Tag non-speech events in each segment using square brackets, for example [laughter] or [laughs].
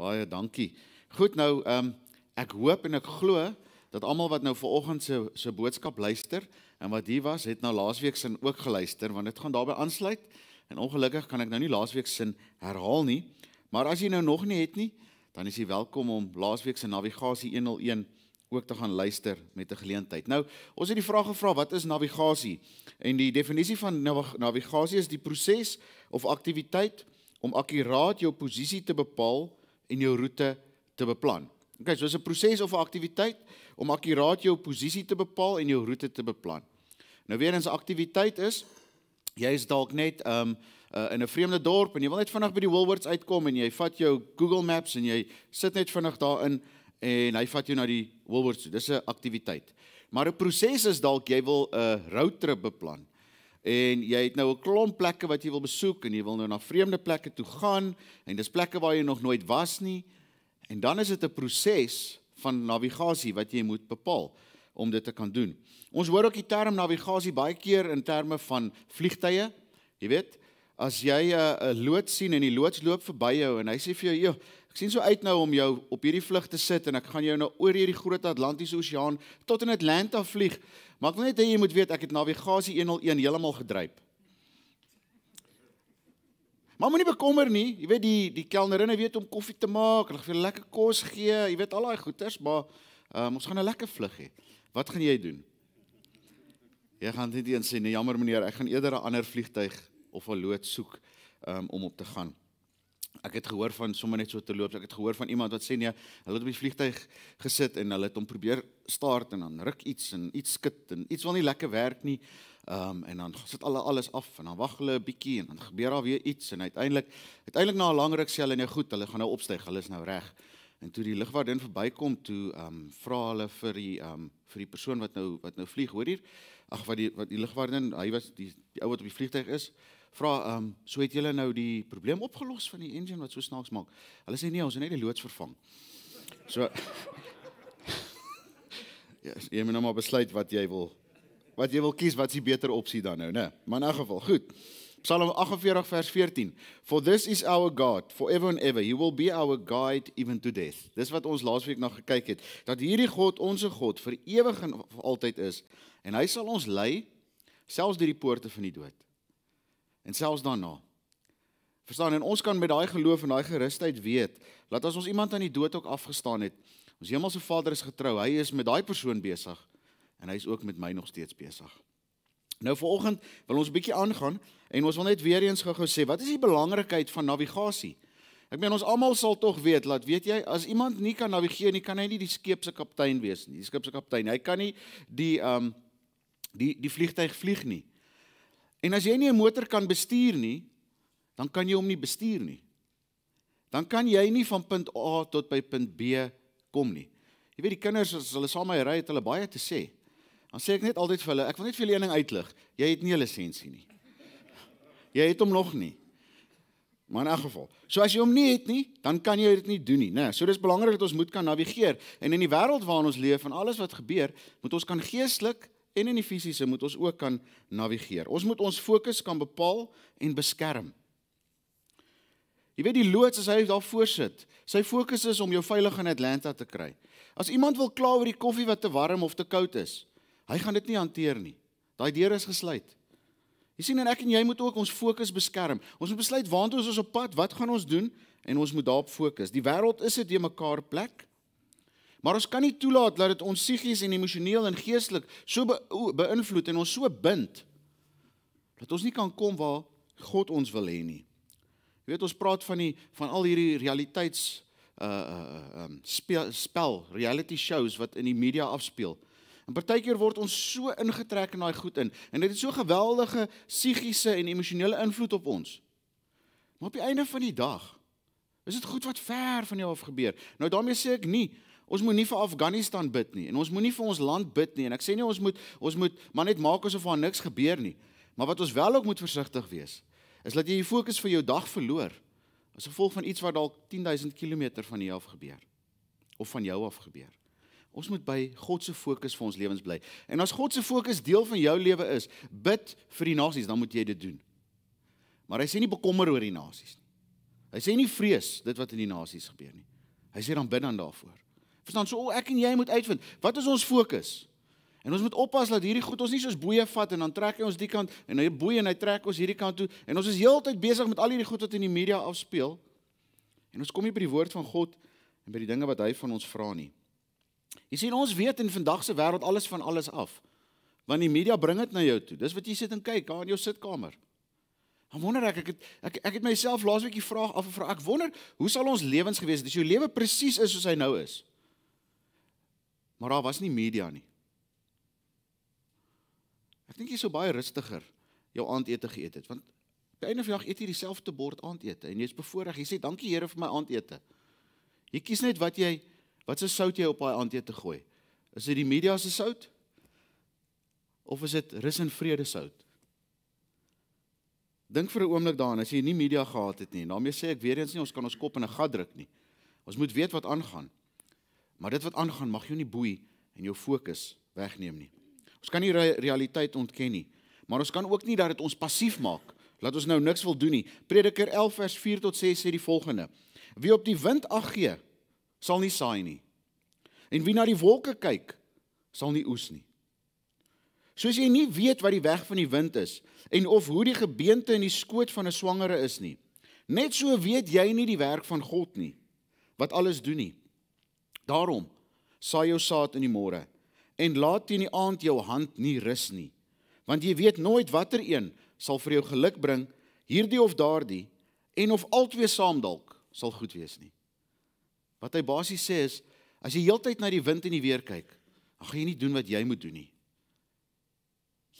Baie dankie. Goed nou, ehm um, ek hoop en ek glo dat almal wat nou vanoggend se se boodskap luister en wat hier was, het nou laasweek se ook geluister want dit gaan daarbey aansluit. En ongelukkig kan ek nou nie laasweek se herhaal nie. Maar as jy nou nog nie het nie, dan is jy welkom om laasweek se navigasie 101 ook te gaan luister met 'n geleentheid. Nou, ons het die vraag gevra wat is navigasie? En die definisie van navigasie is die proses of aktiwiteit om akkuraat jou posisie te bepaal en jou roete te beplan. Okay, so is 'n proses of 'n aktiwiteit om akkuraat jou posisie te bepaal en jou roete te beplan. Nou weer eens aktiwiteit is jy is dalk net um uh, in 'n vreemde dorp en jy wil net vinnig by die Woolworths uitkom en jy vat jou Google Maps en jy sit net vinnig daarin en hy vat jou na die Woolworths. Dis 'n aktiwiteit. Maar 'n proses is dalk jy wil 'n roadtrip beplan en jy het nou 'n klomp plekke wat jy wil besoek en jy wil nou na vreemde plekke toe gaan en dis plekke waar jy nog nooit was nie en dan is dit 'n proses van navigasie wat jy moet bepaal om dit te kan doen. Ons hoor ook die term navigasie baie keer in terme van vliegtye. Jy weet, as jy 'n uh, loods sien en die loods loop verby jou en hy sê vir jou, "Joe, ek sien so uit nou om jou op hierdie vlug te sit en ek gaan jou nou oor hierdie groot Atlantiese Oseaan tot in Atlanta vlieg." Maar ek wil net hê jy moet weet ek het navigasie 101 heeltemal gedryf. Maar moenie bekommer nie, jy weet die die kelnerinne weet om koffie te maak, hulle gee lekker kos gee, jy weet al daai goeters, maar um, ons gaan 'n nou lekker vlug hê. Wat gaan jy doen? Jy gaan net eers sê, nee, "Jammer meneer, ek gaan eerder 'n ander vliegtyg of 'n loods soek um, om op te gaan." Ek het gehoor van sommer net so te loop. Ek het gehoor van iemand wat sê nee, hulle het op die vliegtyg gesit en hulle het hom probeer start en dan ruk iets en iets skud en iets wil nie lekker werk nie. Ehm um, en dan sit alles alles af en dan wag hulle 'n bietjie en dan gebeur daar weer iets en uiteindelik uiteindelik na 'n lang ruk sê hulle nou goed, hulle gaan nou opstyg. Hulle is nou reg. En toe die lugwagdin verbykom toe ehm um, vra hulle vir die ehm um, vir die persoon wat nou wat nou vlieg, hoor hier. Ag wat die wat die lugwagdin, hy was die die ou wat op die vliegtyg is vra ehm um, so het julle nou die probleem opgelos van die engine wat so snaaks maak. Hulle sê nee, ons het net die loods vervang. So [laughs] Ja, yes, jy moet nou maar besluit wat jy wil wat jy wil kies, wat is die beter opsie dan nou, né? Maar in 'n geval, goed. Psalm 48 vers 14. For this is our God forever and ever. He will be our guide even to death. Dis wat ons laasweek nog gekyk het, dat hierdie God, ons God, vir ewig en altyd is en hy sal ons lei selfs deur die poorte van die dood en selfs daarna. Verstaan en ons kan met daai geloof en daai gerusheid weet dat as ons iemand aan die dood ook afgestaan het, ons hemelse Vader is getrou. Hy is met daai persoon besig en hy is ook met my nog steeds besig. Nou vanoggend wil ons 'n bietjie aangaan en ons wil net weer eens gou-gou sê, wat is die belangrikheid van navigasie? Ek meen ons almal sal tog weet dat weet jy as iemand nie kan navigeer nie, kan hy nie die skip se kaptein wees nie. Die skip se kaptein, hy kan nie die ehm um, die die vliegtuig vlieg nie. En as jy nie 'n motor kan bestuur nie, dan kan jy hom nie bestuur nie. Dan kan jy nie van punt A tot by punt B kom nie. Jy weet die kinders as hulle saam met my ry het hulle baie te sê. Dan sê ek net altyd vir hulle, ek wil net vir julle een ding uitlig. Jy het nie 'n lisensie nie. Jy het hom nog nie. Maar in 'n geval. So as jy hom nie het nie, dan kan jy dit nie doen nie, né? Nee. So dis belangrik dat ons moet kan navigeer en in die wêreld waarin ons leef en alles wat gebeur, moet ons kan geestelik en in die fisiese moet ons ook kan navigeer. Ons moet ons fokus kan bepaal en beskerm. Jy weet die loods as hy daar voor sit, sy fokus is om jou veilig in Atlanta te kry. As iemand wil kla oor die koffie wat te warm of te koud is, hy gaan dit nie hanteer nie. Daai deur is gesluit. Jy sien en ek en jy moet ook ons fokus beskerm. Ons moet besluit waartoe ons op pad, wat gaan ons doen en ons moet daarop fokus. Die wêreld is 'n de mekaar plek. Maar ons kan nie toelaat dat dit ons psigies en emosioneel en geestelik so be beïnvloed en ons so bind dat ons nie kan kom waar God ons wil hê nie. Jy weet ons praat van die van al hierdie realiteits uh um spel, spel reality shows wat in die media afspeel. En partykeer word ons so ingetrek in daai goed in en dit het so geweldige psigiese en emosionele invloed op ons. Maar op die einde van die dag is dit goed wat ver van jou af gebeur. Nou daarmee sê ek nie Ons moenie vir Afghanistan bid nie en ons moenie vir ons land bid nie en ek sê nie ons moet ons moet maar net maak asof daar niks gebeur nie. Maar wat ons wel ook moet versigtig wees is dat jy die fokus vir jou dag verloor as gevolg van iets wat dalk 10000 km van jou af gebeur of van jou af gebeur. Ons moet by God se fokus vir ons lewens bly. En as God se fokus deel van jou lewe is, bid vir die nasies, dan moet jy dit doen. Maar hy sê nie bekommer oor die nasies nie. Hy sê nie vrees dit wat in die nasies gebeur nie. Hy sê dan bid dan daarvoor. Verstaan? So ek en jy moet uitvind, wat is ons fokus? En ons moet oppas dat hierdie goed ons nie soos boeie vat en dan trek hy ons die kant en hy boei en hy trek ons hierdie kant toe en ons is heeltyd besig met al hierdie goed wat in die media afspeel. En ons kom nie by die woord van God en by die dinge wat hy van ons vra nie. Jy sien ons weet in vandag se wêreld alles van alles af. Want die media bring dit na jou toe. Dis wat jy sit en kyk daar in jou sitkamer. Ek wonder ek ek het, ek, ek het myself laasweek die vraag afgevra. Ek wonder hoe sal ons lewens gewees het as jou lewe presies is soos hy nou is? Maar daar was nie media nie. Ek dink jy sou baie rustiger jou aandete geëet het want by einde van die dag eet jy dieselfde bord aandete en jy's bevoorreg. Jy sê dankie Here vir my aandete. Jy kies net wat jy wat se sout jy op daai aandete gooi. Is dit die media se sout? Of is dit rus en vrede sout? Dink vir 'n oomblik daaraan as jy nie media gehad het nie. Daarmee sê ek weer eens nie ons kan ons kop in 'n gat druk nie. Ons moet weet wat aangaan. Maar dit wat aangaan mag jou nie boei en jou fokus wegneem nie. Ons kan nie realiteit ontken nie, maar ons kan ook nie dat dit ons passief maak. Laat ons nou niks wil doen nie. Prediker 11 vers 4 tot 6 sê die volgende: Wie op die wind ag gee, sal nie saai nie. En wie na die wolke kyk, sal nie oes nie. Soos jy nie weet wat die weg van die wind is en of hoe die gebeente in die skoot van 'n swangere is nie, net so weet jy nie die werk van God nie wat alles doen nie. Daarom saai jou saad in die môre en laat teen die aand jou hand nie rus nie, want jy weet nooit watter een sal vir jou geluk bring, hierdie of daardie, en of albei saam dalk sal goed wees nie. Wat hy basies sê is as jy heeltyd na die wind en die weer kyk, dan gaan jy nie doen wat jy moet doen nie.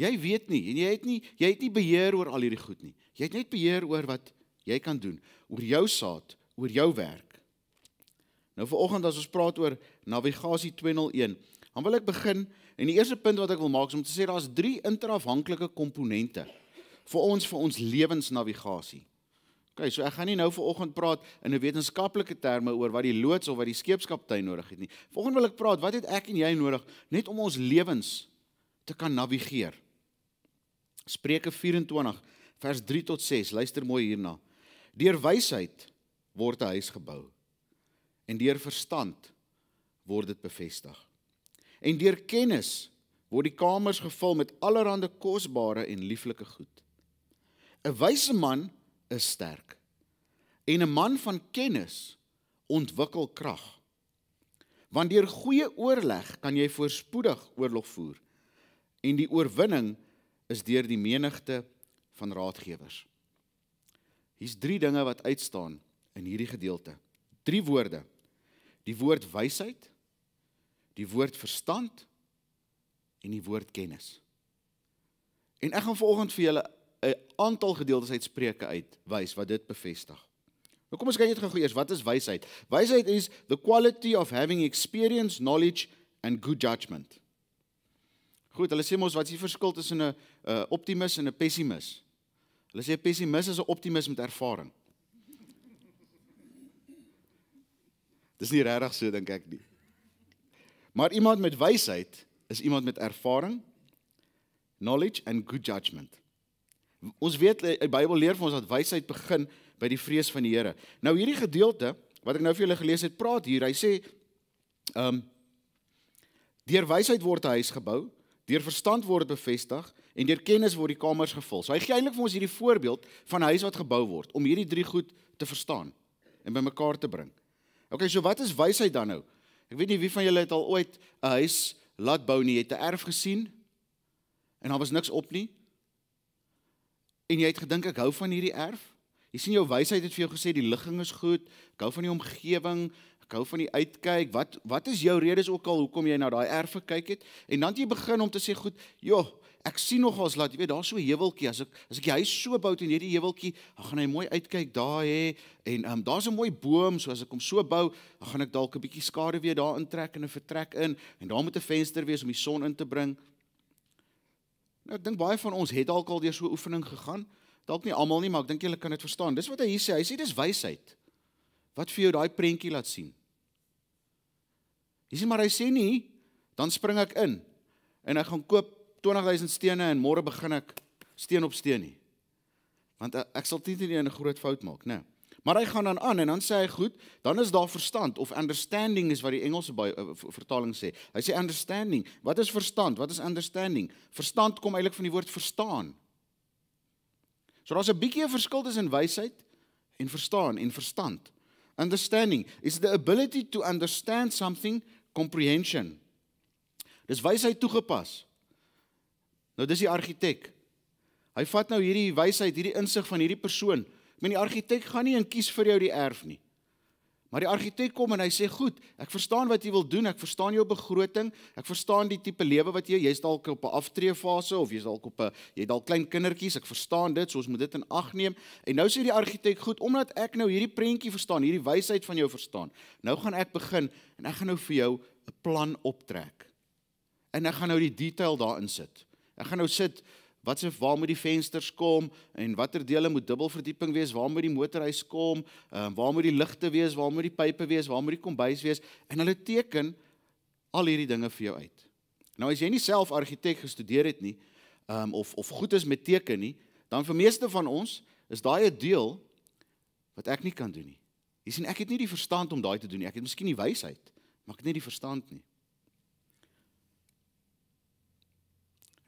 Jy weet nie en jy het nie jy het nie beheer oor al hierdie goed nie. Jy het net beheer oor wat jy kan doen, oor jou saad, oor jou werk. Nou viroggend as ons praat oor navigasie 201, dan wil ek begin en die eerste punt wat ek wil maak is om te sê daar's drie interafhanklike komponente vir ons vir ons lewensnavigasie. OK, so ek gaan nie nou viroggend praat in 'n wetenskaplike terme oor wat die loods of wat die skeepskaptein nodig het nie. Viroggend wil ek praat wat het ek en jy nodig net om ons lewens te kan navigeer. Spreuke 24 vers 3 tot 6. Luister mooi hierna. Deur wysheid word 'n huis gebou en deur verstand word dit bevestig. En deur kennis word die kamers gevul met allerlei kosbare en lieflike goed. 'n Wyse man is sterk en 'n man van kennis ontwikkel krag. Want deur goeie oorleg kan jy voorspoedig oorlog voer en die oorwinning is deur die menigte van raadgewers. Hier's 3 dinge wat uitstaan in hierdie gedeelte. 3 woorde die woord wysheid, die woord verstand en die woord kennis. En ek gaan vanoggend vir julle 'n aantal gedeeltes uit Spreuke uitwys wat dit bevestig. Nou kom ons kyk net gou eers, wat is wysheid? Wysheid is the quality of having experience, knowledge and good judgment. Goed, hulle sê mos wat is die verskil tussen 'n 'n optimis en 'n pessimis? Hulle sê 'n pessimis is 'n optimis met ervaring. Dis nie regtig so dink ek nie. Maar iemand met wysheid is iemand met ervaring, knowledge and good judgment. Ons weet eh, die Bybel leer vir ons dat wysheid begin by die vrees van die Here. Nou hierdie gedeelte wat ek nou vir julle gelees het, praat hier, hy sê ehm um, deur wysheid word 'n huis gebou, deur verstand word dit bevestig en deur kennis word die kamers gevul. So hy gee eintlik vir ons hierdie voorbeeld van 'n huis wat gebou word om hierdie drie goed te verstaan en bymekaar te bring. Okay, so wat is wysheid dan nou? Ek weet nie wie van julle het al ooit 'n huis laat bou nie, jy het 'n erf gesien en daar was niks op nie. En jy het gedink ek hou van hierdie erf. Jy sien jou wysheid het vir jou gesê die ligging is goed, ek hou van die omgewing, ek hou van die uitkyk. Wat wat is jou redes ook al hoekom jy na daai erf gekyk het? En dan het jy begin om te sê, "Goed, joh, ek sien nog ons laat, jy weet, daar's so 'n heuweltjie as ek as ek die huis so bou en hierdie heuweltjie, dan gaan hy mooi uitkyk daar hè en ehm um, daar's 'n mooi boom, so as ek hom so bou, dan gaan ek dalk 'n bietjie skade weer daar intrek en 'n vertrek in en daar moet 'n venster wees om die son in te bring. Nou ek dink baie van ons het dalk al deur so 'n oefening gegaan. Dalk nie almal nie, maar ek dink julle kan dit verstaan. Dis wat hy hier sê, hy sê dis wysheid. Wat vir jou daai prentjie laat sien. Hy sê maar hy sê nie, dan spring ek in en ek gaan koop 20000 stene en môre begin ek steen op steen nie. Want eh, ek sal nie net 'n groot fout maak, né? Maar hy gaan dan aan en dan sê hy goed, dan is daar verstand of understanding is wat die Engelse eh, vertaling sê. Hy sê understanding. Wat is verstand? Wat is understanding? Verstand kom eintlik van die woord verstaan. So daar's 'n bietjie 'n verskil tussen wysheid en verstaan en verstand. Understanding is the ability to understand something comprehension. Dis wysheid toegepas. Nou dis die argitek. Hy vat nou hierdie wysheid, hierdie insig van hierdie persoon. Ek meen die argitek gaan nie en kies vir jou die erf nie. Maar die argitek kom en hy sê: "Goed, ek verstaan wat jy wil doen. Ek verstaan jou begroting. Ek verstaan die tipe lewe wat jy jy's dalk op 'n aftreefase of jy's dalk op 'n jy het dalk klein kindertjies. Ek verstaan dit. So ons moet dit in ag neem." En nou sê die argitek: "Goed, omdat ek nou hierdie prentjie verstaan, hierdie wysheid van jou verstaan, nou gaan ek begin en ek gaan nou vir jou 'n plan optrek. En ek gaan nou die detail daarin sit." Ek gaan nou sit wat se waar moet die vensters kom en watter dele moet dubbelverdieping wees, waar moet die motorhuis kom, ehm waar moet die ligte wees, waar moet die pipe wees, waar moet die kombuis wees en hulle teken al hierdie dinge vir jou uit. Nou as jy nie self argitek gestudeer het nie, ehm um, of of goed is met teken nie, dan vir meeste van ons is daai 'n deel wat ek nie kan doen nie. Jy sien ek het nie die verstand om daai te doen nie. Ek het miskien die wysheid, maar ek het nie die verstand nie.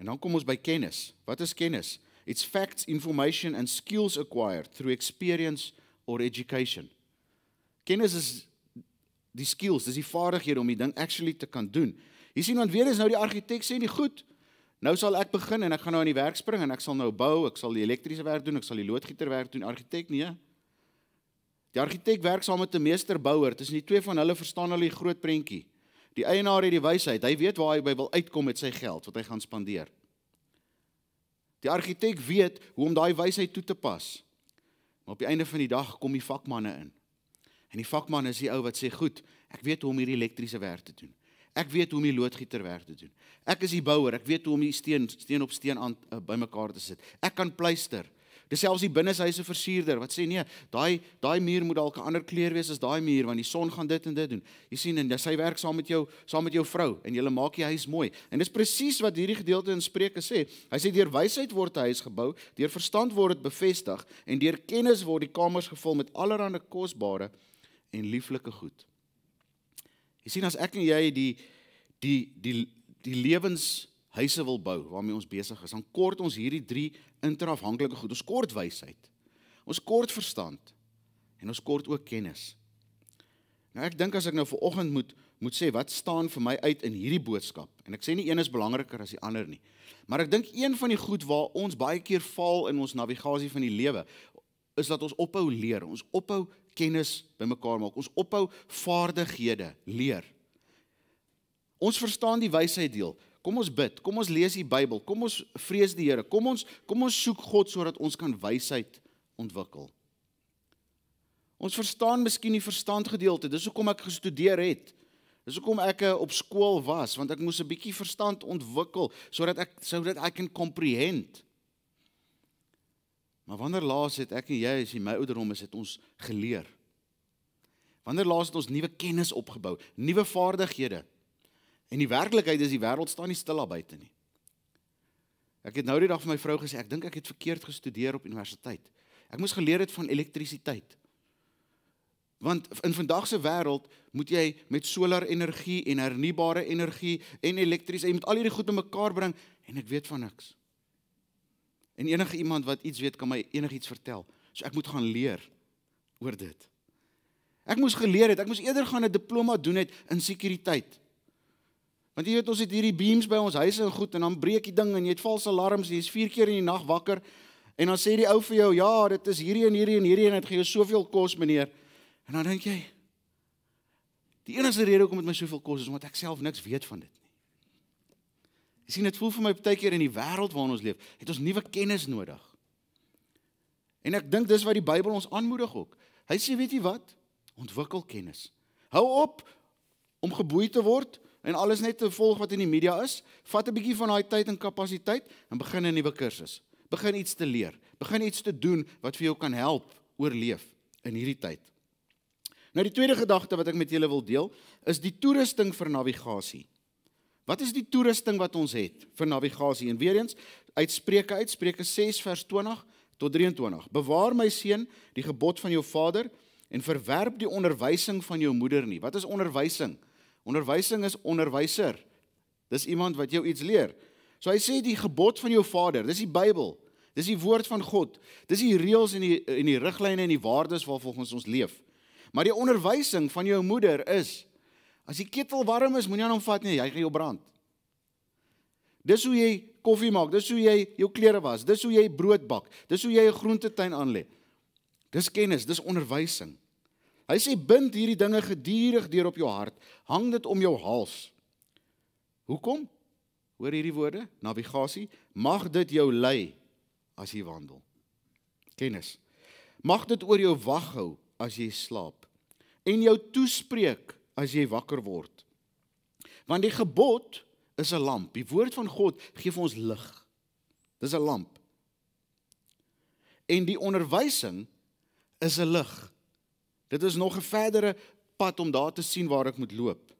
En dan kom ons by kennis. Wat is kennis? It's facts, information and skills acquired through experience or education. Kennis is die skills, dis die vaardighede om die ding actually te kan doen. Hier sien ons weer is nou die argitek sê nie goed. Nou sal ek begin en ek gaan nou aan die werk spring en ek sal nou bou, ek sal die elektriese werk doen, ek sal die loodgieter werk doen. Argitek nee. Die argitek werk saam met 'n meesterbouer. Dis nie twee van hulle verstaan al die groot prentjie. Die eienaar het die wysheid. Hy weet waar hy by wil uitkom met sy geld wat hy gaan spandeer. Die argitek weet hoe om daai wysheid toe te pas. Maar op die einde van die dag kom die vakmanne in. En die vakman is die ou wat sê, "Goed, ek weet hoe om hierdie elektriese werk te doen. Ek weet hoe om die loodgieter werk te doen. Ek is die bouer, ek weet hoe om die steen steen op steen aan uh, bymekaar te sit. Ek kan pleister." Dis selfs die binneshuise versierder wat sê nee, daai daai muur moet dalk 'n ander kleur wees as daai muur want die son gaan dit en dit doen. Jy sien en sy werk saam met jou, saam met jou vrou en julle maak die huis mooi. En dis presies wat hierdie gedeelte in Spreuke sê. Hy sê deur wysheid word 'n huis gebou, deur verstand word dit bevestig en deur kennis word die kamers gevul met allerlei kosbare en lieflike goed. Jy sien as ek en jy die die die die lewens huise wil bou waarmee ons besig is, dan kort ons hierdie drie interafhanklike goed. Ons kort wysheid. Ons kort verstand en ons kort ook kennis. Nou ek dink as ek nou ver oggend moet moet sê wat staan vir my uit in hierdie boodskap en ek sê nie een is belangriker as die ander nie. Maar ek dink een van die goed waar ons baie keer faal in ons navigasie van die lewe is dat ons ophou leer, ons ophou kennis bymekaar maak, ons ophou vaardighede leer. Ons verstaan die wysheid deel, Kom ons bid, kom ons lees die Bybel, kom ons vrees die Here, kom ons kom ons soek God sodat ons kan wysheid ontwikkel. Ons verstaan miskien die verstand gedeelte. Dis hoekom ek gestudeer het. Dis hoekom ek eh, op skool was want ek moes 'n bietjie verstand ontwikkel sodat ek sodat ek kan comprehend. Maar wanneer laas het ek en jy as jy my ouderdom is het ons geleer? Wanneer laas het ons nuwe kennis opgebou, nuwe vaardighede? En die werklikheid is die wêreld staan nie stil daar buite nie. Ek het nou die dag vir my vrou gesê, ek dink ek het verkeerd gestudeer op universiteit. Ek moes geleer het van elektrisiteit. Want in vandag se wêreld moet jy met solarenergie en hernubare energie en elektris, jy moet al hierdie goed bymekaar bring en ek weet van niks. En enige iemand wat iets weet kan my enigiets vertel. So ek moet gaan leer oor dit. Ek moes geleer het, ek moes eerder gaan 'n diploma doen het in sekuriteit. Want jy weet ons het hierdie beams by ons huise en goed en dan breek die ding en jy het valse alarms en jy's 4 keer in die nag wakker en dan sê die ou vir jou ja, dit is hierdie en hierdie en hierdie en dit gee jou soveel kos meneer. En dan dink jy die enigste rede hoekom dit my soveel kos is omdat ek self niks weet van dit nie. Jy sien dit voel vir my baie keer in die wêreld waarin ons leef, het ons nuwe kennis nodig. En ek dink dis wat die Bybel ons aanmoedig ook. Hy sê weet jy wat? Ontwikkel kennis. Hou op om geboei te word en alles net te volg wat in die media is, vat 'n bietjie van daai tyd en kapasiteit en begin 'n nuwe kursus. Begin iets te leer, begin iets te doen wat vir jou kan help oorleef in hierdie tyd. Nou die tweede gedagte wat ek met julle wil deel, is die toerusting vir navigasie. Wat is die toerusting wat ons het vir navigasie? En weer eens, Uitspreuke uit Spreuke 6 vers 20 tot 23. Bewaar my seun die gebod van jou vader en verwerp die onderwysing van jou moeder nie. Wat is onderwysing? Onderwysing is onderwyser. Dis iemand wat jou iets leer. So hy sê die gebod van jou vader, dis die Bybel. Dis die woord van God. Dis die reëls en die en die riglyne en die waardes waarvolgens ons leef. Maar die onderwysing van jou moeder is as die ketel warm is, moenie aan hom vat nie, hy gaan jou brand. Dis hoe jy koffie maak, dis hoe jy jou klere was, dis hoe jy brood bak, dis hoe jy 'n groentetein aanlê. Dis kennis, dis onderwysing. Hy sê bind hierdie dinge gedurig deur op jou hart, hang dit om jou hals. Hoekom? Hoor hierdie woorde, navigasie, mag dit jou lei as jy wandel. Kennis. Mag dit oor jou wag hou as jy slaap en jou toespreek as jy wakker word. Want die gebod is 'n lamp. Die woord van God gee vir ons lig. Dis 'n lamp. En die onderwysing is 'n lig. Dit is nog 'n verdere pad om daar te sien waar ek moet loop.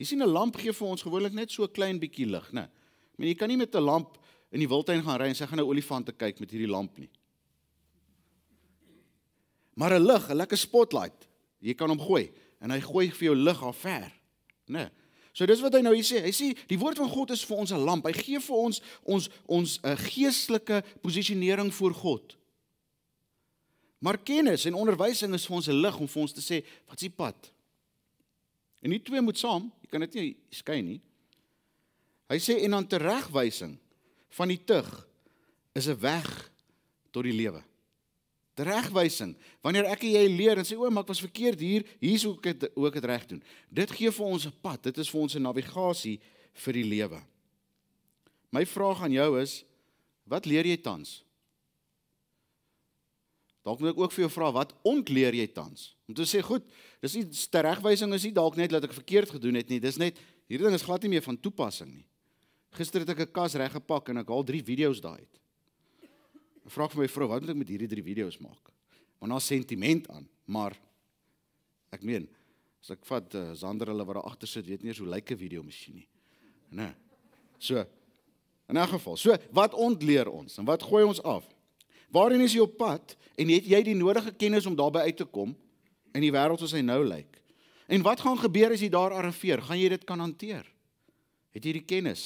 Jy sien 'n lamp gee vir ons gewoonlik net so klein bietjie lig, né? Maar jy kan nie met 'n lamp in die wildtuin gaan ry en sê gaan nou olifante kyk met hierdie lamp nie. Maar 'n lig, 'n lekker spotlight. Jy kan hom gooi en hy gooi vir jou lig af ver, né? So dis wat hy nou hier sê. Hy sê die woord van God is vir ons 'n lamp. Hy gee vir ons ons ons 'n eh, geestelike posisionering voor God. Maar kennis en onderwysing is vir ons 'n lig om vir ons te sê wat is die pad. En die twee moet saam, jy kan dit nie skei nie. Hy sê en dan teregwysing van die tug is 'n weg tot die lewe. Teregwysing, wanneer ek en jy leer en sê o, maar ek was verkeerd hier, hier sou ek dit ook het reg doen. Dit gee vir ons 'n pad, dit is vir ons 'n navigasie vir die lewe. My vraag aan jou is, wat leer jy tans? Dalk moet ek ook vir jou vra wat ontleer jy tans? Om te sê goed, dis nie teregwysing is nie dalk net dat ek verkeerd gedoen het nie, dis net hierdie ding is glad nie meer van toepassing nie. Gister het ek 'n kas reggepak en ek haal 3 video's daai uit. Ek vra vir my vrou, wat moet ek met hierdie 3 video's maak? Want daar's sentiment aan, maar ek meen, as ek vat uh, Zander hulle wat daar agter sit, weet nie eens hoe lyk 'n video masjien nie. Né? Nee. So in 'n geval. So wat ontleer ons en wat gooi ons af? Waarheen is jy op pad en het jy die nodige kennis om daarby uit te kom in die wêreld wat hy nou lyk? En wat gaan gebeur as jy daar arriveer? Gaan jy dit kan hanteer? Het jy die kennis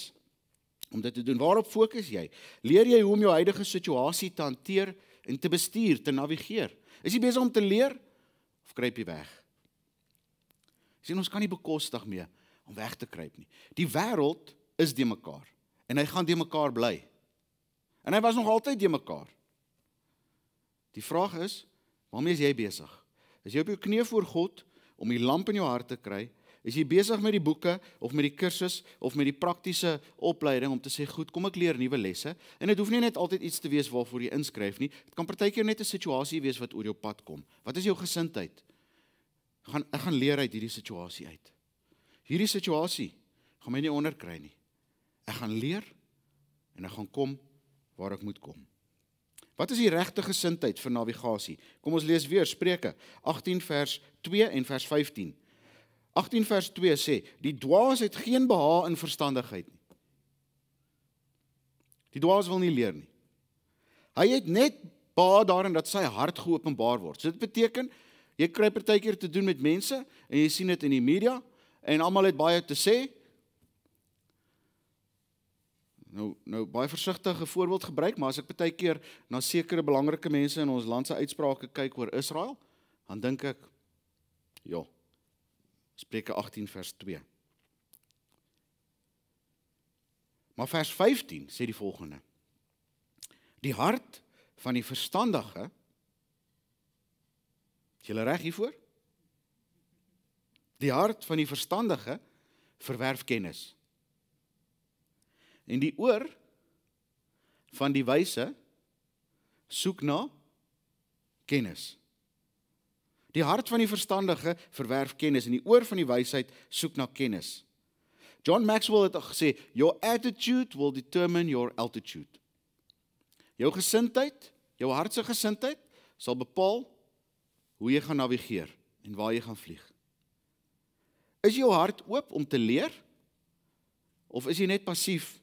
om dit te doen? Waarop fokus jy? Leer jy hoe om jou huidige situasie te hanteer en te bestuur, te navigeer? Is jy besig om te leer of kruip jy weg? Sien ons kan nie bekostig mee om weg te kruip nie. Die wêreld is de mekaar en hy gaan de mekaar bly. En hy was nog altyd de mekaar. Die vraag is, waarmee is jy besig? Is jy op jou knieë voor God om die lamp in jou hart te kry? Is jy besig met die boeke of met die kursus of met die praktiese opleiding om te sê goed, kom ek leer nuwe lesse? En dit hoef nie net altyd iets te wees waarvoor jy inskryf nie. Dit kan partykeer net 'n situasie wees wat oor jou pad kom. Wat is jou gesindheid? Gaan ek gaan leer uit hierdie situasie uit. Hierdie situasie gaan my nie onderkry nie. Ek gaan leer en ek gaan kom waar ek moet kom. Wat is die regte gesindheid vir navigasie? Kom ons lees weer Spreuke 18 vers 2 en vers 15. 18 vers 2 sê: "Die dwaas het geen behag in verstandigheid nie." Die dwaas wil nie leer nie. Hy het net baat daarin dat sy hart geopenbaar word. So dit beteken jy kry partykeer te doen met mense en jy sien dit in die media en almal het baie te sê nou nou baie versigtige voorbeeld gebruik, maar as ek baie keer na sekere belangrike mense in ons land se uitsprake kyk oor Israel, dan dink ek ja. Spreuke 18 vers 2. Maar vers 15 sê die volgende: Die hart van die verstandige Is jy reg hiervoor? Die hart van die verstandige verwerf kennis. En die oor van die wyse soek na kennis. Die hart van die verstandige verwerf kennis en die oor van die wysheid soek na kennis. John Maxwell het gesê, "Your attitude will determine your altitude." Jou gesindheid, jou hartse gesindheid sal bepaal hoe jy gaan navigeer en waar jy gaan vlieg. Is jou hart oop om te leer of is jy net passief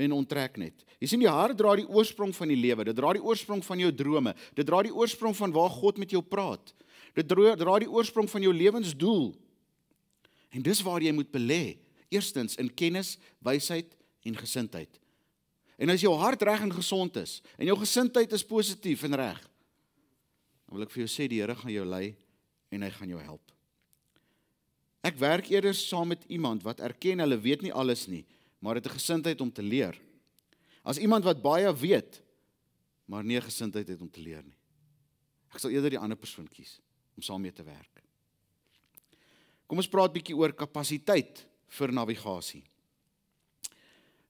en onttrek net. Jy sien die hart dra die oorsprong van die lewe. Dit dra die oorsprong van jou drome. Dit dra die oorsprong van waar God met jou praat. Dit dra die oorsprong van jou lewensdoel. En dis waar jy moet belê. Eerstens in kennis, wysheid en gesindheid. En as jou hart reg en gesond is en jou gesindheid is positief en reg, dan wil ek vir jou sê die Here gaan jou lei en hy gaan jou help. Ek werk eerder saam met iemand wat erken hulle weet nie alles nie, maar het 'n gesindheid om te leer. As iemand wat baie weet, maar nie 'n gesindheid het om te leer nie. Ek sal eerder die ander persoon kies om saam mee te werk. Kom ons praat bietjie oor kapasiteit vir navigasie.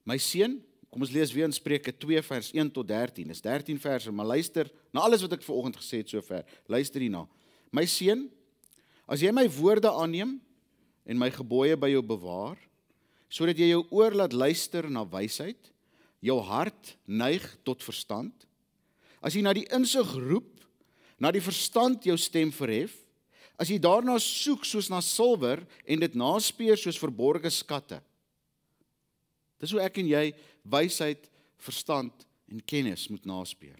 My seun, kom ons lees weer in Spreuke 2 vers 1 tot 13. Dis 13 verse, maar luister na alles wat ek vanoggend gesê het sover. Luister hierna. My seun, as jy my woorde aanneem en my gebooie by jou bewaar, sodat jy jou oor laat luister na wysheid, jou hart neig tot verstand. As jy na die insig roep, na die verstand jou stem verhef, as jy daarna soek soos na silwer en dit naspeur soos verborgde skatte. Dis hoe ek en jy wysheid, verstand en kennis moet naspeur.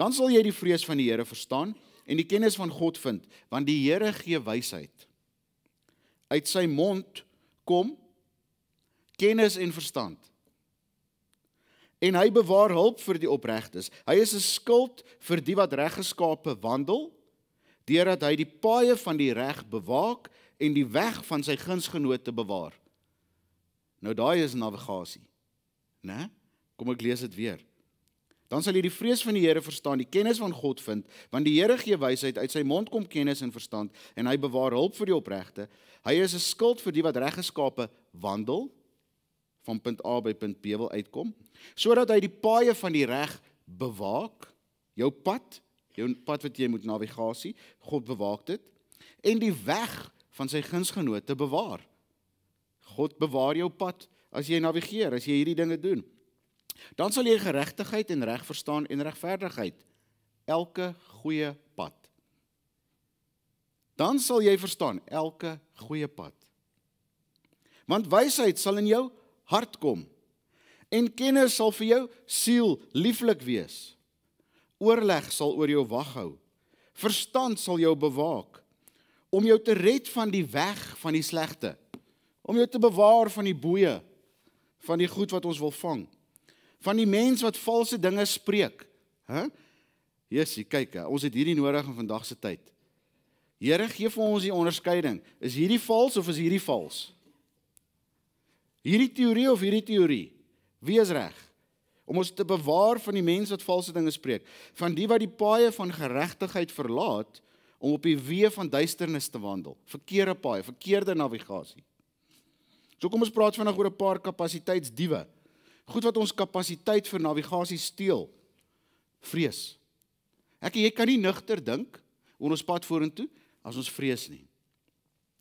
Dan sal jy die vrees van die Here verstaan en die kennis van God vind, want die Here gee wysheid. Uit sy mond kom kennis en verstand. En hy bewaar hulp vir die opregtiges. Hy is 'n skild vir die wat reggeskape wandel, deurdat hy die paaie van die reg bewaak en die weg van sy gunsgenote bewaar. Nou daai is navigasie. Né? Kom ek lees dit weer. Dan sal jy die vrees van die Here verstaan, die kennis van God vind, want die Here gee wysheid, uit sy mond kom kennis en verstand, en hy bewaar hulp vir die opregte. Hy is 'n skild vir die wat reggeskape wandel van punt A by punt B wil uitkom, sodat hy die paaie van die reg bewaak, jou pad, jou pad wat jy moet navigasie, God bewaak dit en die weg van sy gunsgenote bewaar. God bewaar jou pad as jy navigeer, as jy hierdie dinge doen. Dan sal jy geregtigheid en reg verstaan en regverdigheid elke goeie pad. Dan sal jy verstaan elke goeie pad. Want wysheid sal in jou hart kom. En kennis sal vir jou siel lieflik wees. Oorleg sal oor jou wag hou. Verstand sal jou bewaak om jou te red van die weg van die slegte, om jou te bewaar van die boeye van die goed wat ons wil vang van die mens wat valse dinge spreek. Hæ? Huh? Jesusie, kyk, ons het hierdie nodig in vandag se tyd. Here gee vir ons die onderskeiding. Is hierdie vals of is hierdie vals? Hierdie teorie of hierdie teorie, wie is reg? Om ons te bewaar van die mense wat valse dinge spreek, van die wat die paaie van geregtigheid verlaat om op die weë van duisternis te wandel, verkeerde paaie, verkeerde navigasie. So kom ons praat vandag oor 'n paar kapasiteitsdiewe. Goed wat ons kapasiteit vir navigasie steel. Vrees. Ek jy kan nie nugter dink oor ons pad vorentoe as ons vrees nie.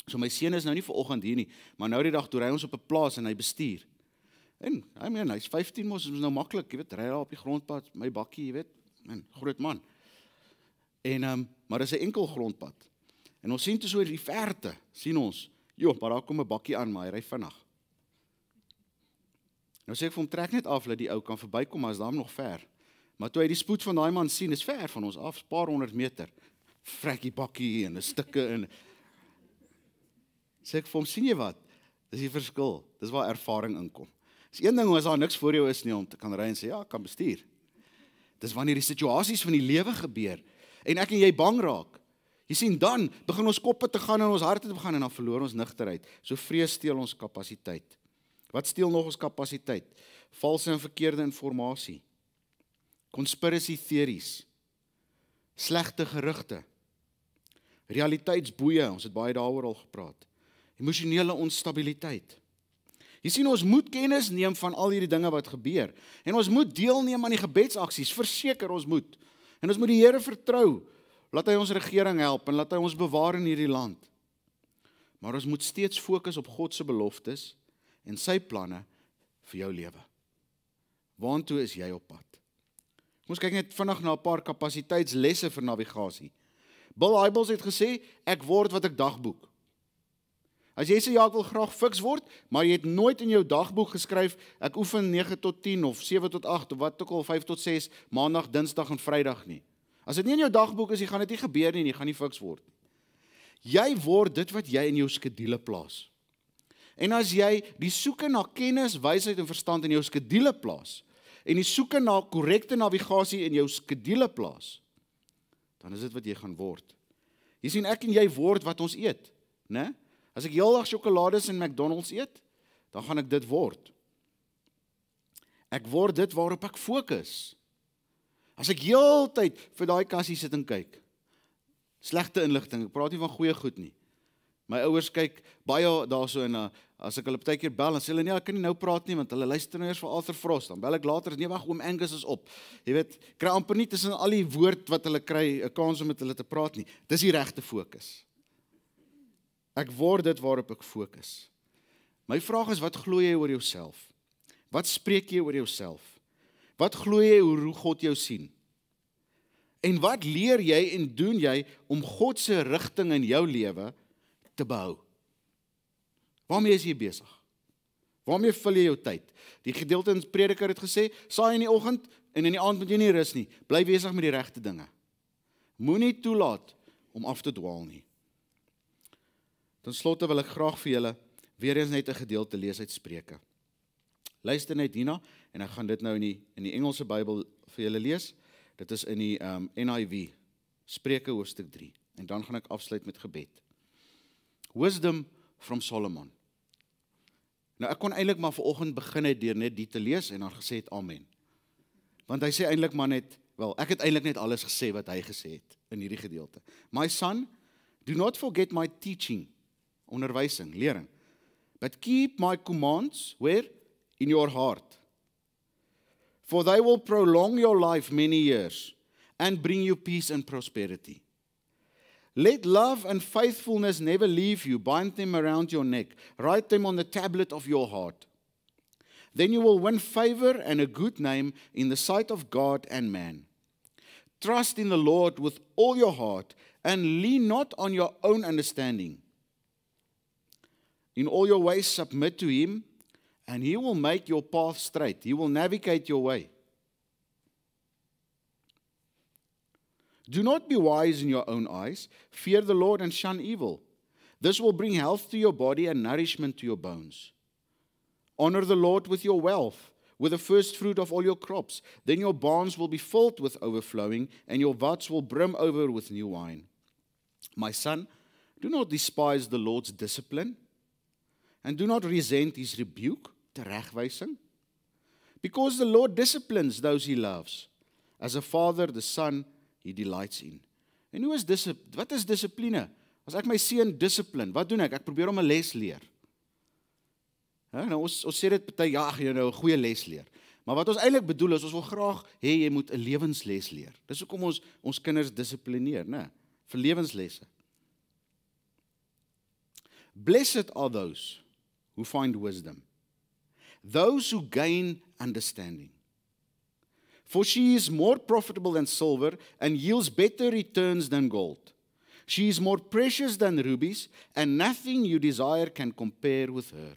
So my seun is nou nie ver oggend hier nie, maar nou die dag toe ry ons op 'n plaas en hy bestuur. En I mean, hy's 15 mos, is nou maklik, jy weet, ry daar op die grondpad, my bakkie, jy weet, man, groot man. En ehm um, maar dis 'n enkel grondpad. En ons sien toe so die verte, sien ons. Jo, maar daar kom 'n bakkie aan, maar hy ry vinnig. Nou sê ek vir hom trek net af dat die ou kan verbykom, maar as daar nog ver. Maar toe hy die spoed van daai man sien, is ver van ons af, paar honderd meter. Vrekkie bakkie en 'n stukke en sê ek vir hom sien jy wat dis die verskil dis waar ervaring inkom is een ding as daar niks voor jou is nie om te kan ry en sê ja ek kan bestuur dis wanneer die situasies van die lewe gebeur en ek en jy bang raak jy sien dan begin ons koppe te gaan en ons harte te begin en dan verloor ons nugterheid so vrees steel ons kapasiteit wat steel nog ons kapasiteit valse en verkeerde inligting konspirasie teorieë slegte gerugte realiteitsboeye ons het baie daaroor al gepraat emosionele onstabiliteit. Jy sien ons moet kennis neem van al hierdie dinge wat gebeur en ons moet deelneem aan die gebedsaksies, verseker ons moet. En ons moet die Here vertrou laat hy ons regering help en laat hy ons bewaar in hierdie land. Maar ons moet steeds fokus op God se beloftes en sy planne vir jou lewe. Waartoe is jy op pad? Kom ons kyk net vinnig na 'n paar kapasiteitslesse vir navigasie. Bill Hybels het gesê ek word wat ek dagboek. As jy sê ja, ek wil graag fiks word, maar jy het nooit in jou dagboek geskryf ek oefen 9 tot 10 of 7 tot 8 of wat ook al 5 tot 6 maandag, dinsdag en vrydag nie. As dit nie in jou dagboek is, jy gaan dit nie gebeur nie, jy gaan nie fiks word nie. Jy word dit wat jy in jou skedule plaas. En as jy die soeke na kennis, wysheid en verstand in jou skedule plaas en die soeke na korrekte navigasie in jou skedule plaas, dan is dit wat jy gaan word. Jy sien ek en jy word wat ons eet, né? Nee? As ek heeldag sjokolades en McDonald's eet, dan gaan ek dit word. Ek word dit waarop ek fokus. As ek heeltyd vir daai kassie sit en kyk. Slegte inligting. Ek praat nie van goeie goed nie. My ouers kyk baie daarso en uh, as ek hulle baie keer bel en sê hulle nee, ek kan nie nou praat nie want hulle luister nou eers vir Arthur Frost, dan bel ek later, nee wag, oom Angus is op. Jy weet, kry amper nie tussen al die woord wat hulle kry 'n kans om met hulle te praat nie. Dis die regte fokus. Ek word dit waarop ek fokus. My vraag is wat glo jy oor jouself? Wat spreek jy oor jouself? Wat glo jy hoe God jou sien? En wat leer jy en doen jy om God se rigting in jou lewe te behou? Waarmee is jy besig? Waarmee vul jy jou tyd? Die gedeelte in Prediker het gesê, saai in die oggend en in die aand moet jy nie rus nie. Bly besig met die regte dinge. Moenie toelaat om af te dwaal nie. Ten slotte wil ek graag vir julle weer eens net 'n gedeelte lees uit Spreuke. Luister net hierna en ek gaan dit nou in die in die Engelse Bybel vir julle lees. Dit is in die um ehm, NIV Spreuke hoofstuk 3 en dan gaan ek afsluit met gebed. Wisdom from Solomon. Nou ek kon eintlik maar vanoggend begin het deur net dit te lees en dan gesê het amen. Want hy sê eintlik maar net Wel, ek het eintlik net alles gesê wat hy gesê het in hierdie gedeelte. My son, do not forget my teaching. onderwysing, lering. But keep my commands where in your heart. For they will prolong your life many years and bring you peace and prosperity. Let love and faithfulness never leave you. Bind them around your neck. Write them on the tablet of your heart. Then you will win favor and a good name in the sight of God and man. Trust in the Lord with all your heart and lean not on your own understanding. In all your ways, submit to Him, and He will make your path straight. He will navigate your way. Do not be wise in your own eyes. Fear the Lord and shun evil. This will bring health to your body and nourishment to your bones. Honor the Lord with your wealth, with the first fruit of all your crops. Then your barns will be filled with overflowing, and your vats will brim over with new wine. My son, do not despise the Lord's discipline and do not resent his rebuke, teregwysing, because the Lord disciplines those he loves, as a father the son he delights in. En hoe is dis wat is dissipline? As ek my seun dissipline, wat doen ek? Ek probeer hom 'n les leer. Hè, nou ons ons sê dit baie jaag jy nou 'n goeie les leer. Maar wat ons eintlik bedoel is ons wil graag hê jy moet 'n lewensles leer. Dis hoekom ons ons kinders dissiplineer, né? Vir lewenslesse. Blessed are those who find wisdom, those who gain understanding. For she is more profitable than silver and yields better returns than gold. She is more precious than rubies, and nothing you desire can compare with her.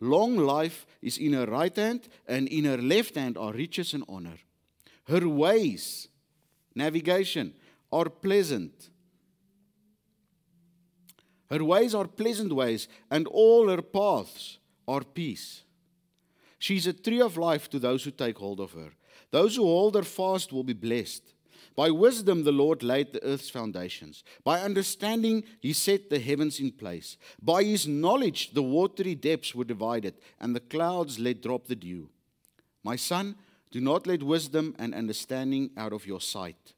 Long life is in her right hand, and in her left hand are riches and honor. Her ways, navigation, are pleasant her ways are pleasant ways, and all her paths are peace. She is a tree of life to those who take hold of her. Those who hold her fast will be blessed. By wisdom, the Lord laid the earth's foundations. By understanding, he set the heavens in place. By his knowledge, the watery depths were divided, and the clouds let drop the dew. My son, do not let wisdom and understanding out of your sight.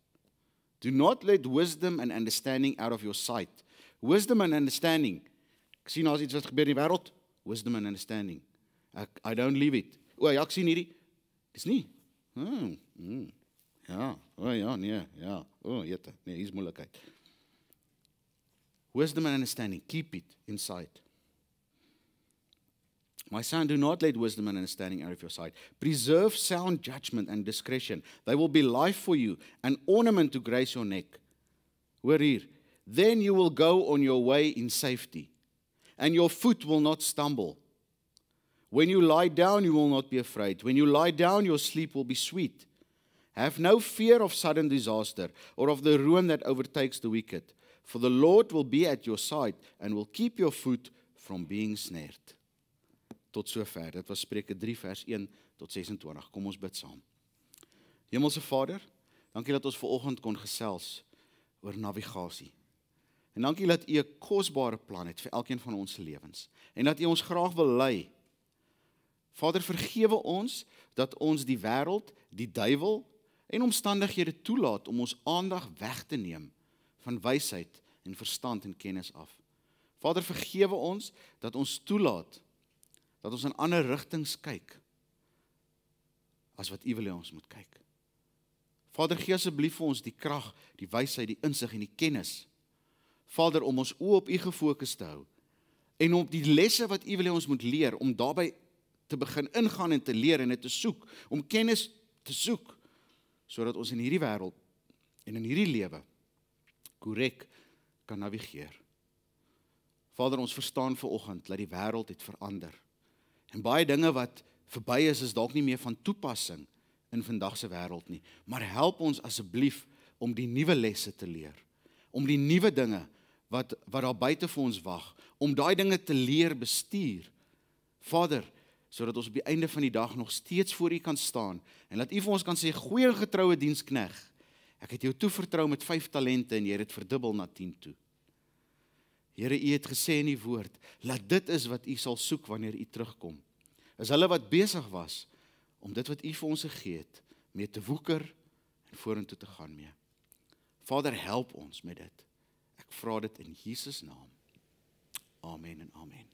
Do not let wisdom and understanding out of your sight. wisdom and understanding. Ek sien daar's iets wat gebeur in die wêreld. Wisdom and understanding. Ek I don't leave it. O ja, ek sien hierdie. Dis nie. Hmm. hmm. Ja, o ja, nee, ja. O, jette. Nee, hier's moeilikheid. Wisdom and understanding, keep it inside. My son, do not let wisdom and understanding out of your sight. Preserve sound judgment and discretion. They will be life for you and ornament to grace your neck. Hoor hier then you will go on your way in safety, and your foot will not stumble. When you lie down, you will not be afraid. When you lie down, your sleep will be sweet. Have no fear of sudden disaster or of the ruin that overtakes the wicked, for the Lord will be at your side and will keep your foot from being snared. Tot sover. Dit was Spreuke 3 vers 1 tot 26. Kom ons bid saam. Hemelse Vader, dankie dat ons ver oggend kon gesels oor navigasie. En dankie dat U 'n kosbare plan het vir elkeen van ons lewens en dat U ons graag wil lei. Vader, vergewe ons dat ons die wêreld, die duiwel en omstandighede toelaat om ons aandag weg te neem van wysheid en verstand en kennis af. Vader, vergewe ons dat ons toelaat dat ons in ander rigtings kyk as wat U wil hê ons moet kyk. Vader, gee asseblief vir ons die krag, die wysheid, die insig en die kennis Vader, om ons oë op U gefokus te hou en om die lesse wat U wil hê ons moet leer om daarbey te begin ingaan en te leer en dit te soek, om kennis te soek sodat ons in hierdie wêreld en in hierdie lewe korrek kan navigeer. Vader, ons verstaan ver oggend dat die wêreld het verander. En baie dinge wat verby is is dalk nie meer van toepassing in vandag se wêreld nie, maar help ons asseblief om die nuwe lesse te leer om die nuwe dinge wat wat daar buite vir ons wag, om daai dinge te leer bestuur. Vader, sodat ons op die einde van die dag nog steeds voor U kan staan en laat U vir ons kan sê goeie getroue dienskneg. Ek het jou toevertrou met 5 talente en jy het dit verdubbel na 10 toe. Here, U het gesê in U woord, laat dit is wat U sal soek wanneer U terugkom. Is hulle wat besig was om dit wat U vir ons gegee het, mee te woeker en vorentoe te gaan mee. Vader, help ons met dit. Ek vra dit in Jesus naam. Amen en amen.